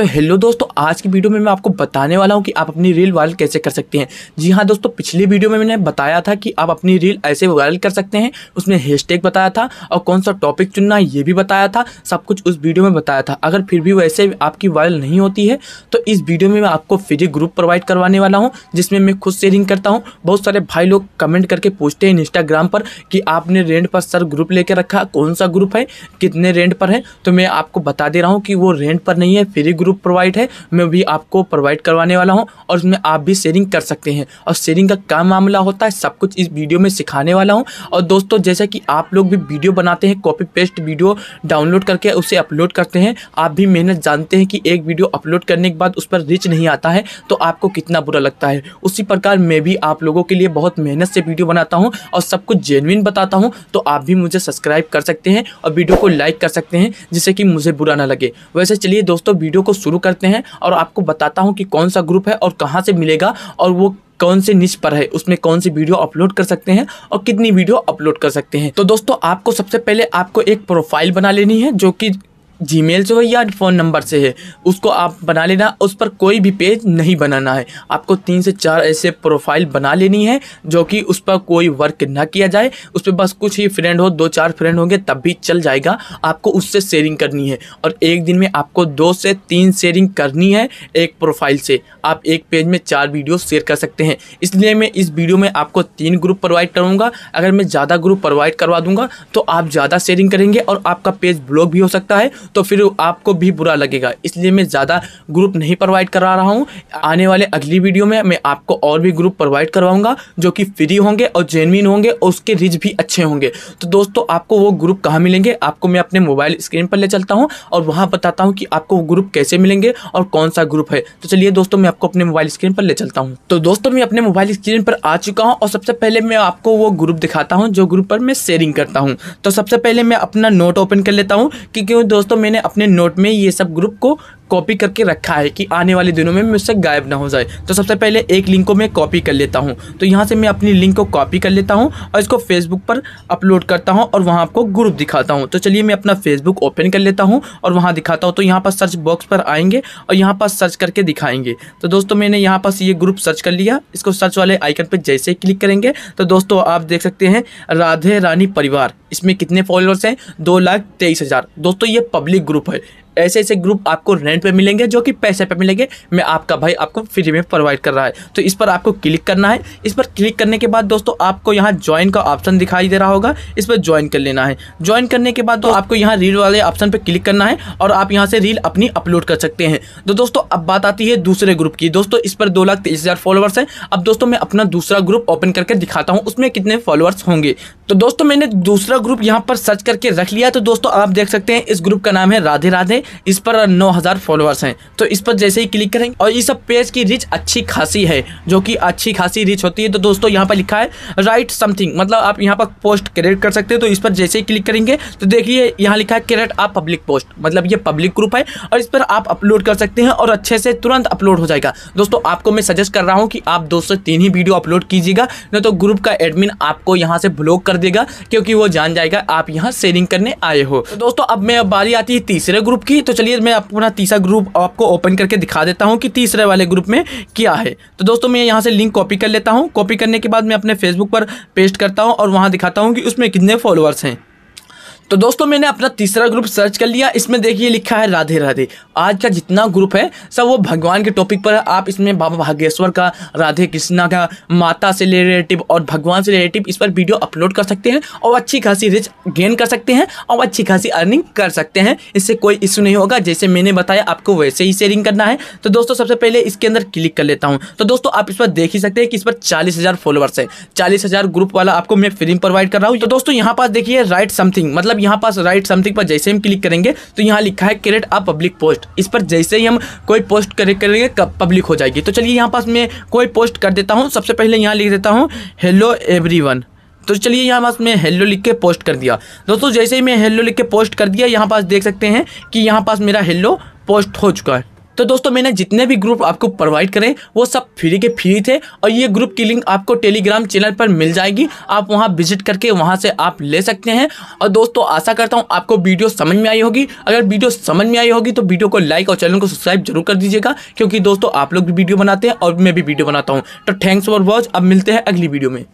तो हेलो दोस्तों आज की वीडियो में मैं आपको बताने वाला हूँ कि आप अपनी रील वायरल कैसे कर सकते हैं जी हाँ दोस्तों पिछली वीडियो में मैंने बताया था कि आप अपनी रील ऐसे वायरल कर सकते हैं उसमें हैशटैग बताया था और कौन सा टॉपिक चुनना है ये भी बताया था सब कुछ उस वीडियो में बताया था अगर फिर भी वैसे आपकी वायरल नहीं होती है तो इस वीडियो में मैं आपको फ्री ग्रुप प्रोवाइड करवाने वाला हूँ जिसमें मैं खुद शेयरिंग करता हूँ बहुत सारे भाई लोग कमेंट करके पूछते हैं इंस्टाग्राम पर कि आपने रेंट पर सर ग्रुप लेकर रखा कौन सा ग्रुप है कितने रेंट पर है तो मैं आपको बता दे रहा हूँ कि वो रेंट पर नहीं है फ्री ग्रुप ग्रुप प्रोवाइड है मैं भी आपको प्रोवाइड करवाने वाला हूँ और उसमें आप भी शेयरिंग कर सकते हैं और शेयरिंग का क्या मामला होता है सब कुछ इस वीडियो में सिखाने वाला हूँ और दोस्तों जैसा कि आप लोग भी वीडियो बनाते हैं कॉपी पेस्ट वीडियो डाउनलोड करके उसे अपलोड करते हैं आप भी मेहनत जानते हैं कि एक वीडियो अपलोड करने के बाद उस पर रिच नहीं आता है तो आपको कितना बुरा लगता है उसी प्रकार मैं भी आप लोगों के लिए बहुत मेहनत से वीडियो बनाता हूँ और सब कुछ जेनविन बताता हूँ तो आप भी मुझे सब्सक्राइब कर सकते हैं और वीडियो को लाइक कर सकते हैं जिससे कि मुझे बुरा ना लगे वैसे चलिए दोस्तों वीडियो को को शुरू करते हैं और आपको बताता हूँ कि कौन सा ग्रुप है और कहाँ से मिलेगा और वो कौन से निच पर है उसमें कौन सी वीडियो अपलोड कर सकते हैं और कितनी वीडियो अपलोड कर सकते हैं तो दोस्तों आपको सबसे पहले आपको एक प्रोफाइल बना लेनी है जो कि जीमेल से हो या फ़ोन नंबर से है उसको आप बना लेना उस पर कोई भी पेज नहीं बनाना है आपको तीन से चार ऐसे प्रोफाइल बना लेनी है जो कि उस पर कोई वर्क ना किया जाए उस पर बस कुछ ही फ्रेंड हो दो चार फ्रेंड होंगे तब भी चल जाएगा आपको उससे शेयरिंग करनी है और एक दिन में आपको दो से तीन शेयरिंग करनी है एक प्रोफाइल से आप एक पेज में चार वीडियो शेयर कर सकते हैं इसलिए मैं इस वीडियो में आपको तीन ग्रुप प्रोवाइड करूँगा अगर मैं ज़्यादा ग्रुप प्रोवाइड करवा दूँगा तो आप ज़्यादा शेयरिंग करेंगे और आपका पेज ब्लॉक भी हो सकता है तो फिर आपको भी बुरा लगेगा इसलिए मैं ज़्यादा ग्रुप नहीं प्रोवाइड करा रहा हूँ आने वाले अगली वीडियो में मैं आपको और भी ग्रुप प्रोवाइड करवाऊँगा जो कि फ्री होंगे और जेनविन होंगे और उसके रिच भी अच्छे होंगे तो दोस्तों आपको वो ग्रुप कहाँ मिलेंगे आपको मैं अपने मोबाइल स्क्रीन पर ले चलता हूँ और वहाँ बताता हूँ कि आपको वो ग्रुप कैसे मिलेंगे और कौन सा ग्रुप है तो चलिए दोस्तों मैं आपको अपने मोबाइल स्क्रीन पर ले चलता हूँ तो दोस्तों मैं अपने मोबाइल स्क्रीन पर आ चुका हूँ और सबसे पहले मैं आपको वो ग्रुप दिखाता हूँ जो ग्रुप पर मैं शेयरिंग करता हूँ तो सबसे पहले मैं अपना नोट ओपन कर लेता हूँ क्योंकि दोस्तों मैंने अपने नोट में ये सब ग्रुप को कॉपी करके रखा है कि आने वाले दिनों में मुझसे गायब ना हो जाए तो सबसे पहले एक लिंक को मैं कॉपी कर लेता हूँ तो यहाँ से मैं अपनी लिंक को कॉपी कर लेता हूँ और इसको फेसबुक पर अपलोड करता हूँ और वहाँ आपको ग्रुप दिखाता हूँ तो चलिए मैं अपना फेसबुक ओपन कर लेता हूँ और वहाँ दिखाता हूँ तो यहाँ पर सर्च बॉक्स पर आएंगे और यहाँ पर सर्च करके दिखाएंगे तो दोस्तों मैंने यहाँ पर ये ग्रुप सर्च कर लिया इसको सर्च वाले आइकन पर जैसे क्लिक करेंगे तो दोस्तों आप देख सकते हैं राधे रानी परिवार इसमें कितने फॉलोअर्स हैं दो लाख तेईस हज़ार दोस्तों ये पब्लिक ग्रुप है ऐसे ऐसे ग्रुप आपको रेंट पर मिलेंगे जो कि पैसे पर मिलेंगे मैं आपका भाई आपको फ्री में प्रोवाइड कर रहा है तो इस पर आपको क्लिक करना है इस पर क्लिक करने के बाद दोस्तों आपको यहाँ ज्वाइन का ऑप्शन दिखाई दे रहा होगा इस पर ज्वाइन कर लेना है ज्वाइन करने के बाद तो आपको यहाँ रील वाले ऑप्शन पर क्लिक करना है और आप यहाँ से रील अपनी अपलोड कर सकते हैं तो दोस्तों अब बात आती है दूसरे ग्रुप की दोस्तों इस पर दो लाख तेईस हज़ार फॉलोअर्स हैं अब दोस्तों मैं अपना दूसरा ग्रुप ओपन करके दिखाता हूँ उसमें कितने फॉलोअर्स होंगे तो दोस्तों मैंने दूसरा ग्रुप यहाँ पर सर्च करके रख लिया तो दोस्तों आप देख सकते हैं इस ग्रुप का नाम है राधे राधे इस पर नौ हज़ार फॉलोअर्स हैं तो इस पर जैसे ही क्लिक करेंगे और इस पेज की रीच अच्छी खासी है जो कि अच्छी खासी रीच होती है तो दोस्तों यहाँ पर लिखा है राइट समथिंग मतलब आप यहाँ पर पोस्ट क्रिएट कर सकते हैं तो इस पर जैसे ही क्लिक करेंगे तो देखिए यहाँ लिखा है क्रिएट आप पब्लिक पोस्ट मतलब ये पब्लिक ग्रुप है और इस पर आप अपलोड कर सकते हैं और अच्छे से तुरंत अपलोड हो जाएगा दोस्तों आपको मैं सजेस्ट कर रहा हूँ कि आप दो से तीन ही वीडियो अपलोड कीजिएगा नहीं तो ग्रुप का एडमिन आपको यहाँ से ब्लॉक कर देगा क्योंकि वो जान जाएगा आप यहाँ शेयरिंग करने आए हो तो दोस्तों अब मैं बारी आती है तीसरे ग्रुप की तो चलिए मैं अपना तीसरा ग्रुप आपको ओपन करके दिखा देता हूँ कि तीसरे वाले ग्रुप में क्या है तो दोस्तों मैं यहाँ से लिंक कॉपी कर लेता हूँ कॉपी करने के बाद मैं अपने फेसबुक पर पेस्ट करता हूँ और वहाँ दिखाता हूँ कि उसमें कितने फॉलोअर्स हैं तो दोस्तों मैंने अपना तीसरा ग्रुप सर्च कर लिया इसमें देखिए लिखा है राधे राधे आज का जितना ग्रुप है सब वो भगवान के टॉपिक पर है आप इसमें बाबा भागेश्वर का राधे कृष्णा का माता से रिलेटिव और भगवान से रिलेटिव इस पर वीडियो अपलोड कर सकते हैं और अच्छी खासी रिच गेन कर सकते हैं और अच्छी खासी अर्निंग कर सकते हैं इससे कोई इशू नहीं होगा जैसे मैंने बताया आपको वैसे ही शेयरिंग करना है तो दोस्तों सबसे पहले इसके अंदर क्लिक कर लेता हूँ तो दोस्तों आप इस पर देख ही सकते हैं कि इस पर चालीस फॉलोअर्स है चालीस ग्रुप वाला आपको मैं फिल्म प्रोवाइड कर रहा हूँ तो दोस्तों यहाँ पास देखिए राइट समथिंग मतलब यहाँ पास राइट समथिंग पर जैसे हम क्लिक करेंगे तो यहाँ लिखा है क्रिएट अ पब्लिक पोस्ट इस पर जैसे ही हम कोई पोस्ट करेंगे पब्लिक हो जाएगी तो चलिए यहाँ पास मैं कोई पोस्ट कर देता हूँ सबसे पहले यहाँ लिख देता हूँ हेलो एवरी तो चलिए यहाँ पास मैं हेलो लिख के पोस्ट कर दिया दोस्तों जैसे ही मैं हेलो लिख के पोस्ट कर दिया यहाँ पास देख सकते हैं कि यहाँ पास मेरा हेलो पोस्ट हो चुका है तो दोस्तों मैंने जितने भी ग्रुप आपको प्रोवाइड करें वो सब फ्री के फ्री थे और ये ग्रुप की लिंक आपको टेलीग्राम चैनल पर मिल जाएगी आप वहाँ विजिट करके वहाँ से आप ले सकते हैं और दोस्तों आशा करता हूँ आपको वीडियो समझ में आई होगी अगर वीडियो समझ में आई होगी तो वीडियो को लाइक और चैनल को सब्सक्राइब जरूर कर दीजिएगा क्योंकि दोस्तों आप लोग भी वीडियो बनाते हैं और मैं भी वीडियो बनाता हूँ तो थैंक्स फॉर वॉच अब मिलते हैं अगली वीडियो में